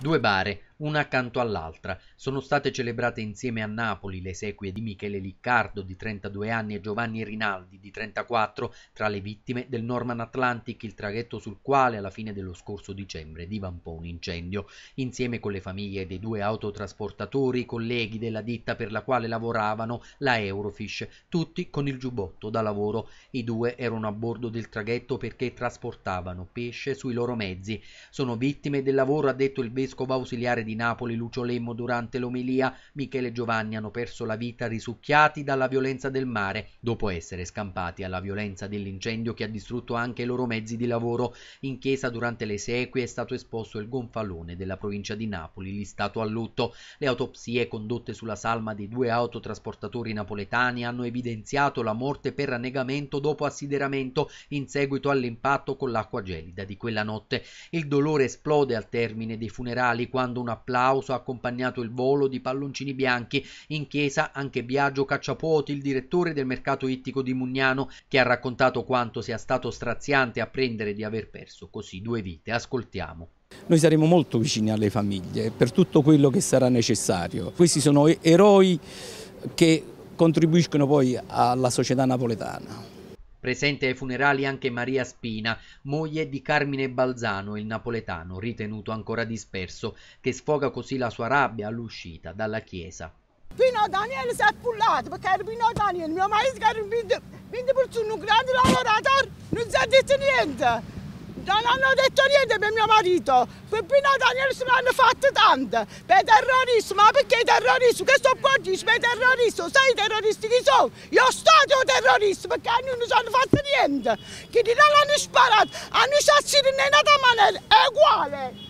due bare una accanto all'altra. Sono state celebrate insieme a Napoli le esequie di Michele Liccardo, di 32 anni, e Giovanni Rinaldi, di 34, tra le vittime del Norman Atlantic, il traghetto sul quale alla fine dello scorso dicembre divampò un incendio. Insieme con le famiglie dei due autotrasportatori, i colleghi della ditta per la quale lavoravano, la Eurofish, tutti con il giubbotto da lavoro. I due erano a bordo del traghetto perché trasportavano pesce sui loro mezzi. Sono vittime del lavoro, ha detto il vescovo ausiliare di Napoli Lucio Lemmo durante l'omelia, Michele e Giovanni hanno perso la vita risucchiati dalla violenza del mare, dopo essere scampati alla violenza dell'incendio che ha distrutto anche i loro mezzi di lavoro. In chiesa durante le esequie è stato esposto il gonfalone della provincia di Napoli, listato a lutto. Le autopsie condotte sulla salma dei due autotrasportatori napoletani hanno evidenziato la morte per annegamento dopo assideramento in seguito all'impatto con l'acqua gelida di quella notte. Il dolore esplode al termine dei funerali quando una applauso ha accompagnato il volo di palloncini bianchi. In chiesa anche Biagio Cacciapuoti, il direttore del mercato ittico di Mugnano, che ha raccontato quanto sia stato straziante apprendere di aver perso così due vite. Ascoltiamo. Noi saremo molto vicini alle famiglie per tutto quello che sarà necessario. Questi sono eroi che contribuiscono poi alla società napoletana. Presente ai funerali anche Maria Spina, moglie di Carmine Balzano, il napoletano, ritenuto ancora disperso, che sfoga così la sua rabbia all'uscita dalla chiesa. Pino Daniel si è pullato perché Pino Daniel, mio maestro, mi ha portato un grande lavoratore, non si è detto niente non hanno detto niente per mio marito. Per Pino Daniele mi hanno fatto tanto. Per terrorismo, ma perché terrorismo? Che sto qua dici? Per terrorismo, sai i terroristi chi sono? Io stato terrorismo perché a noi non hanno fatto niente. Che di là hanno sparato, hanno assassinato in una maniera, è uguale.